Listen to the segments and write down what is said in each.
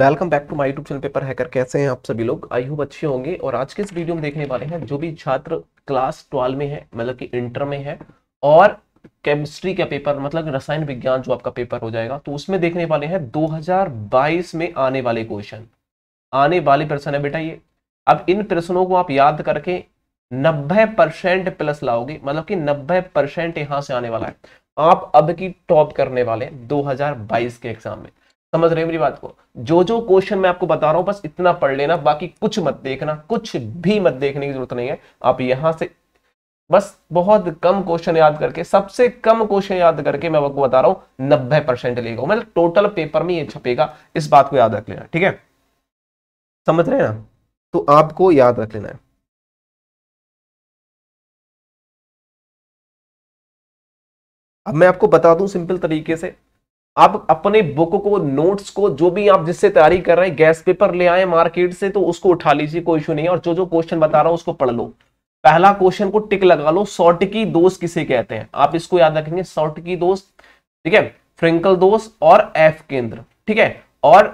welcome back to my YouTube channel paper hacker कैसे हैं आप सभी लोग आई होप अच्छे होंगे और आज के इस वीडियो में देखने वाले हैं जो भी छात्र क्लास ट्वेल्व में है मतलब कि इंटर में है और केमिस्ट्री का पेपर मतलब रसायन विज्ञान जो आपका पेपर हो जाएगा तो उसमें देखने वाले हैं दो में आने वाले क्वेश्चन आने वाले प्रश्न है बेटा ये अब इन प्रश्नों को आप याद करके नब्बे प्लस लाओगे मतलब कि नब्बे परसेंट से आने वाला है आप अब की टॉप करने वाले दो के एग्जाम में समझ रहे हैं मेरी बात को जो जो क्वेश्चन मैं आपको बता रहा हूं बस इतना पढ़ लेना बाकी कुछ मत देखना कुछ भी मत देखने की जरूरत नहीं है आप यहां से बस बहुत कम क्वेश्चन याद करके सबसे कम क्वेश्चन याद करके मैं आपको बता रहा हूं नब्बे परसेंट लेगा मतलब टोटल पेपर में ये छपेगा इस बात को याद रख लेना ठीक है समझ रहे हैं ना तो आपको याद रख लेना है अब मैं आपको बता दूं सिंपल तरीके से आप अपने बुक को नोट्स को जो भी आप जिससे तैयारी कर रहे हैं गैस पेपर ले आए मार्केट से तो उसको उठा लीजिए कोई इशू नहीं है और जो जो क्वेश्चन बता रहा हूं उसको पढ़ लो पहला क्वेश्चन को टिक लगा लो सोटकी की दोस्त किसे कहते हैं आप इसको याद रखेंगे सोटकी की दोस्त ठीक है फ्रिंकल दोस्त और एफ केंद्र ठीक है और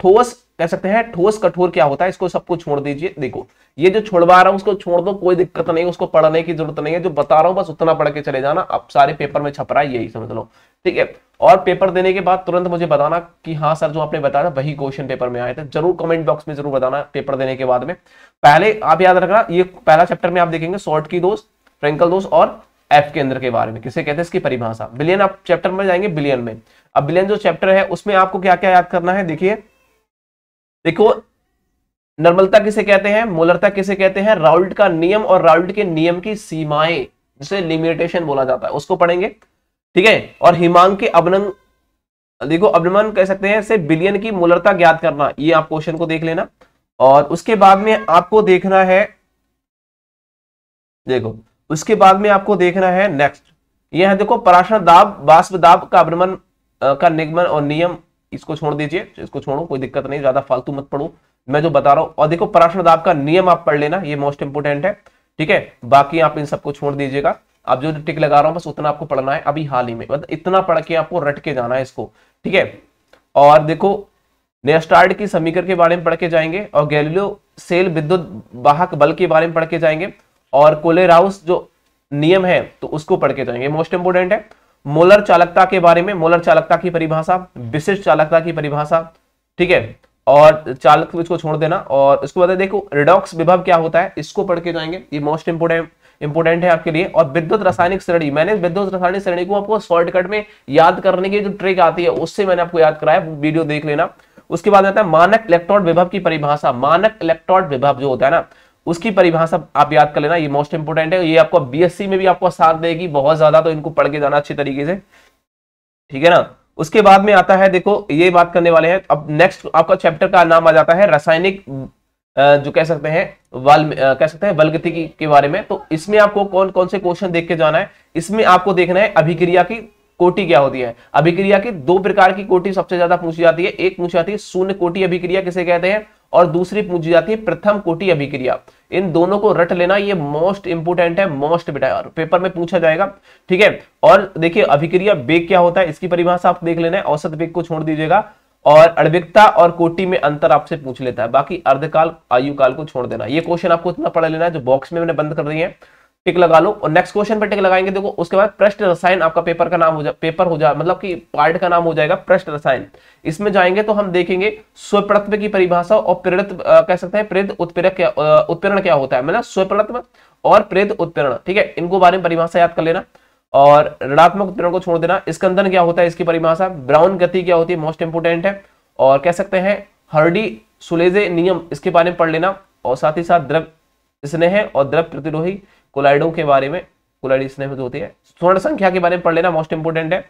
ठोस कह सकते हैं ठोस कठोर क्या होता है इसको सबको छोड़ दीजिए देखो ये जो छोड़वा रहा हूं उसको छोड़ दो कोई दिक्कत नहीं उसको पढ़ने की जरूरत नहीं है जो बता रहा हूं बस उतना पढ़ के चले जाना अब सारे पेपर में छप रहा है यही समझ लो ठीक है और पेपर देने के बाद तुरंत मुझे बताना कि हाँ सर जो आपने बताया था वही क्वेश्चन पेपर में आए थे जरूर कमेंट बॉक्स में जरूर बताना पेपर देने के बाद में पहले आप याद रखना ये पहला चैप्टर में आप देखेंगे सॉर्ट की दोस्त फ्रेंकल दोस्त और एफ के अंदर के बारे में किसे कहते हैं इसकी परिभाषा बिलियन आप चैप्टर में जाएंगे बिलियन में अब बिलियन जो चैप्टर है उसमें आपको क्या क्या याद करना है देखिए देखो नर्मलता किसे कहते हैं मोलरता किसे कहते हैं राउल्ट का नियम और राउल्ट के नियम की सीमाएं जिसे लिमिटेशन बोला जाता है उसको पढ़ेंगे ठीक है और हिमांग के अवनंग देखो अभिमान कह सकते हैं से बिलियन की मूलरता ज्ञात करना ये आप क्वेश्चन को देख लेना और उसके बाद में आपको देखना है देखो उसके बाद में आपको देखना है नेक्स्ट ये है देखो पराशर दाब बाष्प दाब का अभिमान का निगमन और नियम इसको छोड़ दीजिए इसको छोड़ो कोई दिक्कत नहीं ज्यादा फालतू मत पढ़ो मैं जो बता रहा हूं और देखो पराशर दाब का नियम आप पढ़ लेना ये मोस्ट इंपोर्टेंट है ठीक है बाकी आप इन सबको छोड़ दीजिएगा अब जो टिक लगा रहा हूं बस उतना आपको पढ़ना है अभी हाल ही में मतलब इतना पढ़ के आपको रट के जाना है इसको ठीक है और देखो नेस्टार्ड की समीकरण के बारे में पढ़ के जाएंगे और गैलीलियो सेल विद्युत वाहक बल के बारे में पढ़ के जाएंगे और कोलेराउस जो नियम है तो उसको पढ़ के जाएंगे मोस्ट इंपोर्टेंट है मोलर चालकता के बारे में मोलर चालकता की परिभाषा विशिष्ट चालकता की परिभाषा ठीक है और चालक इसको छोड़ देना और इसको बाद देखो रिडॉक्स विभव क्या होता है इसको पढ़ के जाएंगे ये मोस्ट इंपोर्टेंट इंपोर्टेंट है आपके लिए और विद्युत रासायनिक श्रेणी मैंने विद्युत रासायनिक श्रेणी को आपको शॉर्टकट में याद करने की जो ट्रिक आती है उससे मैंने आपको याद कराया वीडियो देख लेना उसके बाद आता है मानक इलेक्ट्रॉन विभव की परिभाषा मानक इलेक्ट्रॉन विभव जो होता है ना उसकी परिभाषा आप याद कर लेना ये मोस्ट इंपोर्टेंट है ये आपको बीएससी में भी आपको साथ देगी बहुत ज्यादा तो इनको पढ़ के जाना अच्छी तरीके से ठीक है ना उसके बाद में आता है देखो ये बात करने वाले हैं अब नेक्स्ट आपका चैप्टर का नाम आ जाता है रासायनिक जो कह सकते हैं वाल कह सकते हैं वलगति के बारे में तो इसमें आपको कौन कौन से क्वेश्चन देख के जाना है इसमें आपको देखना है अभिक्रिया की कोटी क्या होती है अभिक्रिया की दो प्रकार की कोटी सबसे ज्यादा पूछी जाती है एक पूछी जाती है शून्य कोटी अभिक्रिया किसे कहते हैं और दूसरी पूछी जाती है प्रथम कोटी अभिक्रिया इन दोनों को रट लेना ये मोस्ट इंपोर्टेंट है मोस्ट बेटा पेपर में पूछा जाएगा ठीक है और देखिए अभिक्रिया बेग क्या होता है इसकी परिभाषा आप देख लेना है औसत बेग को छोड़ दीजिएगा और अड़बिकता और कोटि में अंतर आपसे पूछ लेता है बाकी अर्धकाल आयु काल को छोड़ देना ये क्वेश्चन आपको इतना पढ़ लेना है जो बॉक्स में मैंने बंद कर दिए है टिक लगा लो और नेक्स्ट क्वेश्चन पर टिक लगाएंगे देखो उसके बाद प्रश्न रसायन आपका पेपर का नाम हो जाए पेपर हो जाए मतलब कि पार्ट का नाम हो जाएगा प्रश्न रसायन इसमें जाएंगे तो हम देखेंगे स्वप्रत्व की परिभाषा और प्रेरित कह सकते हैं प्रेरित उत्प्रेरक क्या उत्प्रेरण क्या होता है मतलब स्वप्रत्व और प्रेरित उत्प्रेरण ठीक है इनको बारे में परिभाषा याद कर लेना और ऋणात्मक उत्पीड़न को छोड़ देना स्कंदन क्या होता है इसकी परिभाषा ब्राउन गति क्या होती है मोस्ट इंपोर्टेंट है और कह सकते हैं हर्डी सुलेजे नियम इसके बारे में पढ़ लेना और साथ ही साथ द्रव स्नेह और द्रव प्रतिरोही कोलाइडों के बारे में कोलाइड स्नेह जो होती है स्वर्ण संख्या के बारे में पढ़ लेना मोस्ट इंपोर्टेंट है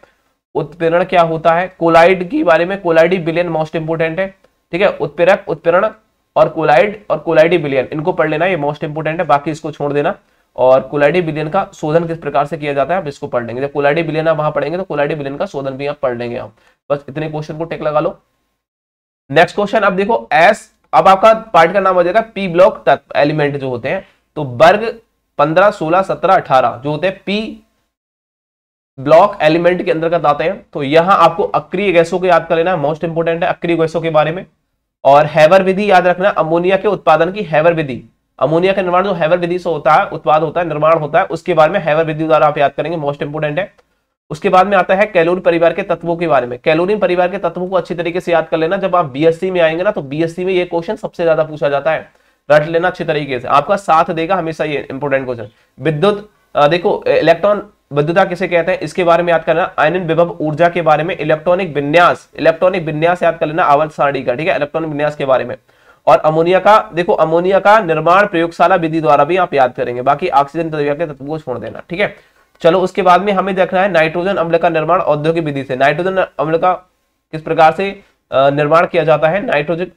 उत्पीड़न क्या होता है कोलाइड के बारे में कोलाइडी बिलियन मोस्ट इंपोर्टेंट है ठीक है उत्पीड़क उत्पीड़न और कोलाइड और कोलाइडी बिलियन इनको पढ़ लेना ये मोस्ट इंपोर्टेंट है बाकी इसको छोड़ देना और कोलाइडी बिलियन का शोधन किस प्रकार से किया जाता है आप इसको पढ़ लेंगे जब कोलाइडी बिलियन आप वहां पढ़ेंगे तो कोलाइडी बिलियन का शोधन भी आप पढ़ लेंगे आप बस इतने क्वेश्चन को टेक लगा लो नेक्स्ट क्वेश्चन आप देखो एस अब आपका पार्ट का नाम हो जाएगा पी ब्लॉक तत्व एलिमेंट जो होते हैं तो वर्ग पंद्रह सोलह सत्रह अठारह जो होते हैं पी ब्लॉक एलिमेंट के अंदर का दाते हैं तो यहां आपको अक्रिय गैसों को याद कर लेना मोस्ट इंपोर्टेंट है अक्रिय गैसों के बारे में और हैवर विधि याद रखना अमोनिया के उत्पादन की हैवर विधि अमोनिया का निर्माण जो हैवर विधि से होता है उत्पाद होता है निर्माण होता है उसके बारे में हैवर विधि द्वारा आप याद करेंगे मोस्ट इंपोर्टेंट है उसके बाद में आता है कैलोरी परिवार के तत्वों के बारे में कैलोरी परिवार के तत्वों को अच्छी तरीके से याद कर लेना जब आप बीएससी में आएंगे ना तो बीएससी में ये क्वेश्चन सबसे ज्यादा पूछा जाता है रट लेना अच्छे तरीके से आपका साथ देगा हमेशा ये इंपोर्टेंट क्वेश्चन विद्युत देखो इलेक्ट्रॉन विद्युता किसे कहते हैं इसके बारे में याद करना आयन विभव ऊर्जा के बारे में इलेक्ट्रॉनिक विन्यास इलेक्ट्रॉनिक विन्यास याद कर लेना आवर्त सारणी का ठीक है इलेक्ट्रॉनिक विन्यास के बारे में और अमोनिया का देखो अमोनिया का निर्माण प्रयोगशाला विधि द्वारा भी आप याद करेंगे बाकी ऑक्सीजन द्रव्य के तत्व को छोड़ देना ठीक है चलो उसके बाद में हमें देखना है नाइट्रोजन अम्ल का निर्माण औद्योगिक विधि से नाइट्रोजन अम्ल का किस प्रकार से निर्माण किया जाता है नाइट्रोजन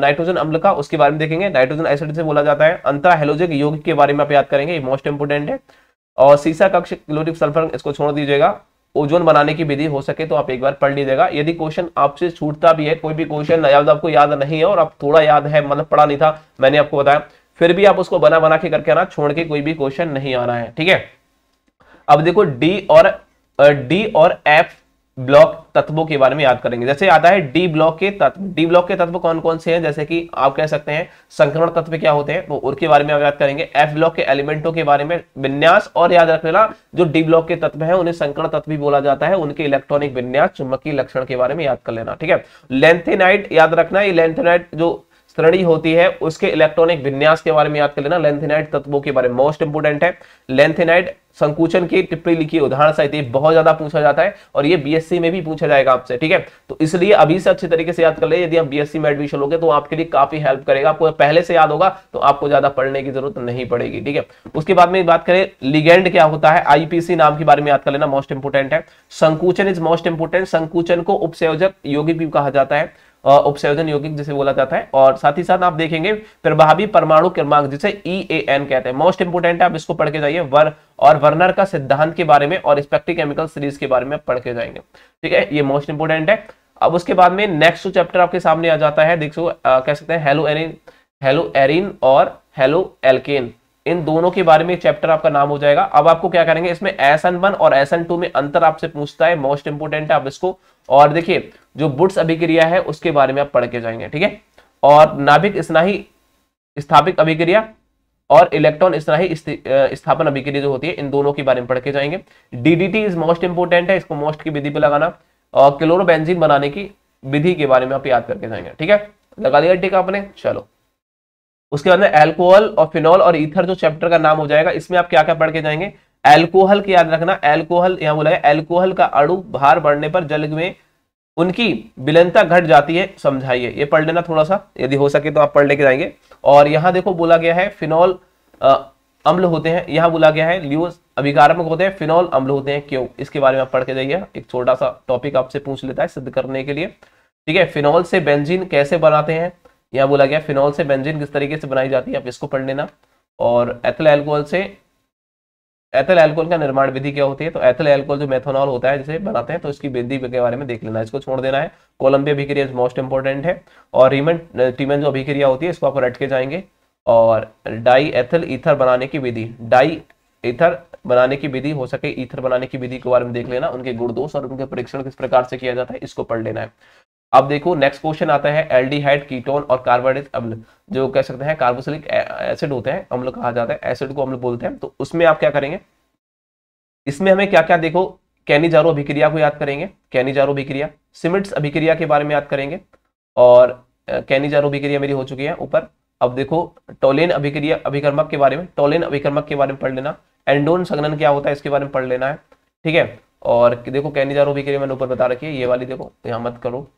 नाइट्रोजन अम्ल का उसके बारे में देखेंगे नाइट्रोजन एसिड से बोला जाता है अंतरा हेलोजिक योग के बारे में आप याद करेंगे मोस्ट इंपोर्टेंट है और सीसा कक्ष क्लोरिक सल्फर इसको छोड़ दीजिएगा ओजोन बनाने की विधि हो सके तो आप एक बार पढ़ लीजिएगा यदि क्वेश्चन आपसे छूटता भी है कोई भी क्वेश्चन याद तो आपको याद नहीं है और आप थोड़ा याद है मतलब पढ़ा नहीं था मैंने आपको बताया फिर भी आप उसको बना बना के करके आना छोड़ के कोई भी क्वेश्चन नहीं आना है ठीक है अब देखो डी और डी और एफ ब्लॉक तत्वों के बारे में याद करेंगे जैसे आता है डी ब्लॉक के तत्व डी ब्लॉक के तत्व कौन कौन से हैं जैसे कि आप कह सकते हैं संक्रमण तत्व क्या होते हैं तो उनके बारे में आप याद करेंगे एफ ब्लॉक के एलिमेंटों के बारे में विन्यास और याद रख लेना जो डी ब्लॉक के तत्व है उन्हें संक्रमण तत्व भी बोला जाता है उनके इलेक्ट्रॉनिक विन्यास चुम्बकीय लक्षण के बारे में याद कर लेना ठीक है लेंथेनाइट याद रखना ये लेंथेनाइट जो श्रेणी होती है उसके इलेक्ट्रॉनिक विन्यास के बारे में याद कर लेना लेंथेनाइड तत्वों के बारे में मोस्ट इंपोर्टेंट है लेंथेनाइड संकुचन की टिप्पणी लिखी उदाहरण सहित बहुत ज्यादा पूछा जाता है और ये बीएससी में भी पूछा जाएगा आपसे ठीक है तो इसलिए अभी से अच्छे तरीके से याद कर ले यदि आप बीएससी में एडमिशन लोगे तो आपके लिए काफी हेल्प करेगा आपको पहले से याद होगा तो आपको ज्यादा पढ़ने की जरूरत नहीं पड़ेगी ठीक है उसके बाद में बात करें लिगेंड क्या होता है आईपीसी नाम के बारे में याद कर लेना मोस्ट इंपोर्टेंट है संकुचन इज मोस्ट इंपोर्टेंट संकुचन को उपसंयोजक योगिक भी कहा जाता है उपसर्जन यौगिक जिसे बोला जाता है और साथ ही साथ आप देखेंगे प्रभावी परमाणु क्रमांक जिसे ई ए एन कहते हैं मोस्ट इंपोर्टेंट है आप इसको पढ़ के जाइए वर और वर्नर का सिद्धांत के बारे में और स्पेक्ट्रोकेमिकल सीरीज के बारे में पढ़ के जाएंगे ठीक है ये मोस्ट इंपोर्टेंट है अब उसके बाद में नेक्स्ट चैप्टर आपके सामने आ जाता है देखो कह सकते हैं हेलो एरिन हेलो एरिन और हेलो एल्केन इन दोनों के बारे में चैप्टर आपका नाम हो जाएगा अब आपको क्या करेंगे इसमें एस एन वन और एस एन टू में अंतर आपसे पूछता है मोस्ट इंपोर्टेंट है आप इसको और देखिए जो बुट्स अभिक्रिया है उसके बारे में आप पढ़ के जाएंगे ठीक है और नाभिक स्नाही स्थापित अभिक्रिया और इलेक्ट्रॉन स्नाही स्थापन अभिक्रिया जो होती है इन दोनों के बारे में पढ़ के जाएंगे डीडीटी इज मोस्ट इंपोर्टेंट है इसको मोस्ट की विधि पर लगाना और क्लोरोबेंजीन बनाने की विधि के बारे में आप याद करके जाएंगे ठीक है लगा दिया टीका आपने चलो उसके बाद में एल्कोहल और फिनॉल और इथर जो चैप्टर का नाम हो जाएगा इसमें आप क्या क्या पढ़ के जाएंगे एल्कोहल की याद रखना एल्कोहल यहाँ बोला है एल्कोहल का अड़ु भार बढ़ने पर जल में उनकी विलनता घट जाती है समझाइए ये पढ़ लेना थोड़ा सा यदि हो सके तो आप पढ़ लेके जाएंगे और यहाँ देखो बोला गया है फिनॉल अम्ल होते हैं यहाँ बोला गया है ल्यूस अभिकारमक होते हैं फिनॉल अम्ल होते हैं क्यों इसके बारे में आप पढ़ के जाइए एक छोटा सा टॉपिक आपसे पूछ लेता है सिद्ध करने के लिए ठीक है फिनॉल से बेंजीन कैसे बनाते हैं यहाँ बोला गया फिनॉल से बेंजीन किस तरीके से बनाई जाती है आप इसको पढ़ लेना और एथल एल्कोहल से एथल एल्कोहल का निर्माण विधि क्या होती है तो एथल एल्कोहल जो मेथोनॉल होता है जिसे बनाते हैं तो इसकी विधि के बारे में देख लेना इसको छोड़ देना है कोलंबिया अभिक्रिया मोस्ट इंपॉर्टेंट है और रीमन टीमन जो अभिक्रिया होती है इसको आप रट के जाएंगे और डाई एथल ईथर बनाने की विधि डाई ईथर बनाने की विधि हो सके ईथर बनाने की विधि के बारे में देख लेना उनके गुण दोष और उनके परीक्षण किस प्रकार से किया जाता है इसको पढ़ लेना है अब देखो नेक्स्ट क्वेश्चन आता है एल्डिहाइड कीटोन और कार्बोडिक अम्ल जो कह सकते हैं कार्बोसिलिक एसिड होते हैं अम्ल कहा जाता है एसिड को अम्ल बोलते हैं तो उसमें आप क्या करेंगे इसमें हमें क्या क्या देखो कैनिजारो अभिक्रिया को याद करेंगे कैनिजारो अभिक्रिया सिमिट्स अभिक्रिया के बारे में याद करेंगे और कैनिजारो अभिक्रिया मेरी हो चुकी है ऊपर अब देखो टोलेन अभिक्रिया अभिक्रमक के बारे में टोलेन अभिक्रमक के बारे में पढ़ लेना एंडोन संगनन क्या होता है इसके बारे में पढ़ लेना है ठीक है और देखो कैनिजारो अभिक्रिया मैंने ऊपर बता रखी है ये वाली देखो तो यहाँ मत करो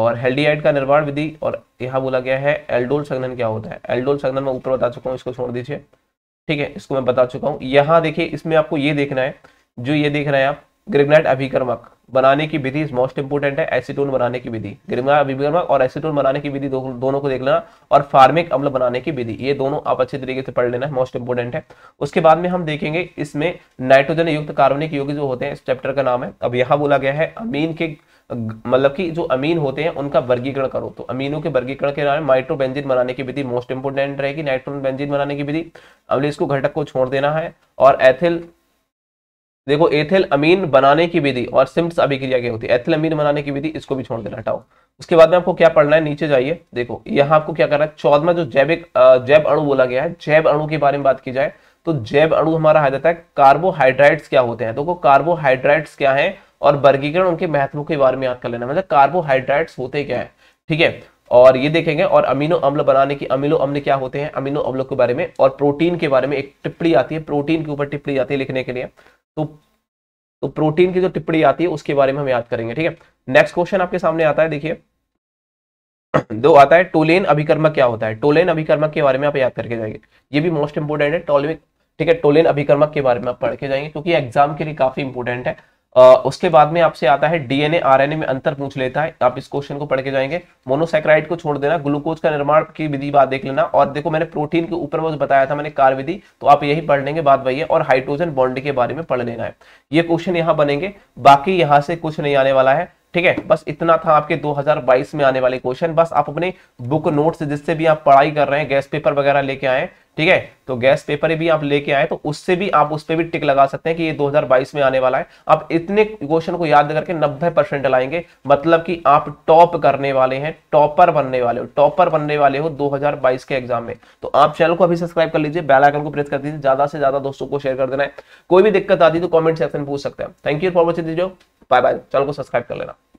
और हेल्डीहाइड का निर्माण विधि और यहाँ बोला गया है एल्डोल संघनन क्या होता है एल्डोल संघनन में ऊपर बता चुका हूँ इसको छोड़ दीजिए ठीक है इसको मैं बता चुका हूँ यहाँ देखिए इसमें आपको ये देखना है जो ये देख रहे हैं आप ग्रिग्नाइट अभिकर्मक बनाने की विधि मोस्ट इंपोर्टेंट है एसिटोन बनाने की विधि ग्रिग्नाइट अभिकर्मक और एसिटोन बनाने की विधि दो, दोनों को देख लेना और फार्मिक अम्ल बनाने की विधि ये दोनों आप अच्छे तरीके से पढ़ लेना है मोस्ट इंपोर्टेंट है उसके बाद में हम देखेंगे इसमें नाइट्रोजन युक्त कार्बनिक यौगिक जो होते हैं इस चैप्टर का नाम है अब यहाँ बोला गया है अमीन के मतलब कि जो अमीन होते हैं उनका वर्गीकरण करो तो अमीनों के वर्गीकरण के नाम माइट्रोबेंजिन बनाने की विधि मोस्ट इंपोर्टेंट रहेगी नाइट्रोन बेंजिन बनाने की विधि अब इसको घटक को छोड़ देना है और एथिल देखो एथेल अमीन बनाने की विधि और सिम्स अभिक्रिया क्या होती है एथेल अमीन बनाने की विधि इसको भी छोड़ देना हटाओ उसके बाद में आपको क्या पढ़ना है नीचे जाइए देखो यहाँ आपको क्या करना है चौदवा जो जैविक जैव अणु बोला गया है जैव अणु के बारे में बात की जाए तो जैव अणु हमारा आ जाता है कार्बोहाइड्रेट्स क्या होते हैं देखो तो कार्बोहाइड्रेट्स क्या है और वर्गीकरण उनके महत्व के बारे में याद कर लेना मतलब कार्बोहाइड्राइट्स होते क्या है ठीक है और ये देखेंगे और अमीनो अम्ल बनाने की अमीनो अम्ल क्या होते हैं अमीनो अम्ल के बारे में और प्रोटीन के बारे में एक टिप्पणी आती है प्रोटीन के ऊपर टिप्पणी आती है लिखने के लिए तो तो प्रोटीन की जो टिप्पणी आती है उसके बारे में हम याद करेंगे ठीक है नेक्स्ट क्वेश्चन आपके सामने आता है देखिए दो आता है टोलेन अभिकर्मक क्या होता है टोलेन अभिकर्मक के बारे में आप याद करके जाएंगे ये भी मोस्ट इंपोर्टेंट है टोलेन ठीक है टोलेन अभिकर्मक के बारे में आप पढ़ के जाएंगे क्योंकि एग्जाम के लिए काफी इंपोर्टेंट है उसके बाद में आपसे आता है डीएनए आरएनए में अंतर पूछ लेता है आप इस क्वेश्चन को पढ़ के जाएंगे मोनोसाइक्राइड को छोड़ देना ग्लूकोज का निर्माण की विधि बात देख लेना और देखो मैंने प्रोटीन के ऊपर वो बताया था मैंने कार विधि तो आप यही पढ़ लेंगे बात वही है और हाइड्रोजन बॉन्ड के बारे में पढ़ लेना है ये क्वेश्चन यहाँ बनेंगे बाकी यहाँ से कुछ नहीं आने वाला है ठीक है बस इतना था आपके 2022 में आने वाले क्वेश्चन बस आप अपने बुक नोट जिससे भी आप पढ़ाई कर रहे हैं गैस पेपर वगैरह लेके आए ठीक है तो गैस पेपर भी आप लेके आए तो उससे भी आप उस पर भी टिक लगा सकते हैं कि ये 2022 में आने वाला है आप इतने क्वेश्चन को याद करके 90 परसेंट लाएंगे मतलब कि आप टॉप करने वाले हैं टॉपर बनने वाले हो टॉपर बनने वाले हो 2022 के एग्जाम में तो आप चैनल को अभी सब्सक्राइब कर लीजिए बेल आइकन को प्रेस कर दीजिए ज्यादा से ज्यादा दोस्तों को शेयर कर देना है कोई भी दिक्कत आती तो कॉमेंट सेक्शन पूछ सकते हैं थैंक यू फॉर वॉचिंग दीजिए बाय बाय चैनल को सब्सक्राइब कर लेना